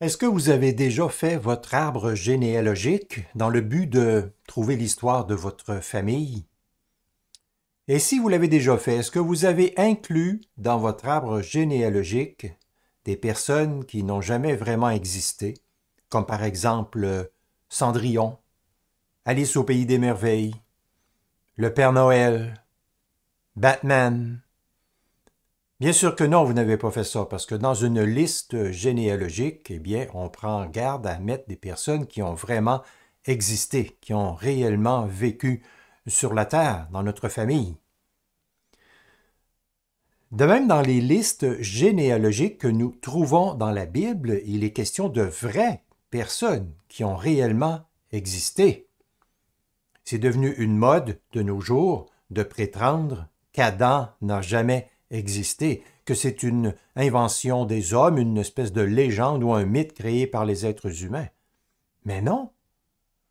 Est-ce que vous avez déjà fait votre arbre généalogique dans le but de trouver l'histoire de votre famille? Et si vous l'avez déjà fait, est-ce que vous avez inclus dans votre arbre généalogique des personnes qui n'ont jamais vraiment existé, comme par exemple euh, Cendrillon, Alice au pays des merveilles, le Père Noël, Batman, Bien sûr que non, vous n'avez pas fait ça, parce que dans une liste généalogique, eh bien, on prend garde à mettre des personnes qui ont vraiment existé, qui ont réellement vécu sur la Terre, dans notre famille. De même, dans les listes généalogiques que nous trouvons dans la Bible, il est question de vraies personnes qui ont réellement existé. C'est devenu une mode de nos jours de prétendre qu'Adam n'a jamais exister, que c'est une invention des hommes, une espèce de légende ou un mythe créé par les êtres humains. Mais non,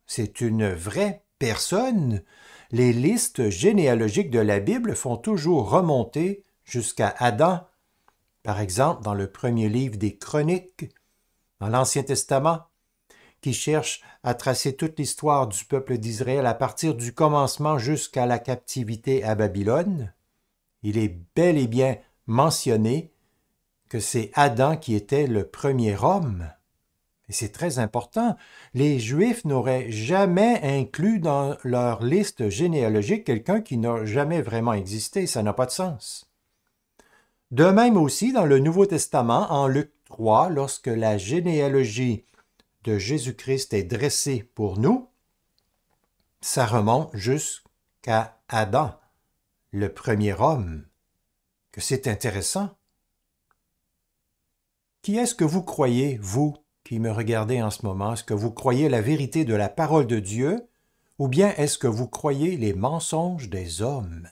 c'est une vraie personne. Les listes généalogiques de la Bible font toujours remonter jusqu'à Adam. Par exemple, dans le premier livre des Chroniques, dans l'Ancien Testament, qui cherche à tracer toute l'histoire du peuple d'Israël à partir du commencement jusqu'à la captivité à Babylone il est bel et bien mentionné que c'est Adam qui était le premier homme. Et c'est très important. Les Juifs n'auraient jamais inclus dans leur liste généalogique quelqu'un qui n'a jamais vraiment existé. Ça n'a pas de sens. De même aussi, dans le Nouveau Testament, en Luc 3, lorsque la généalogie de Jésus-Christ est dressée pour nous, ça remonte jusqu'à Adam le premier homme, que c'est intéressant. Qui est-ce que vous croyez, vous, qui me regardez en ce moment, est-ce que vous croyez la vérité de la parole de Dieu, ou bien est-ce que vous croyez les mensonges des hommes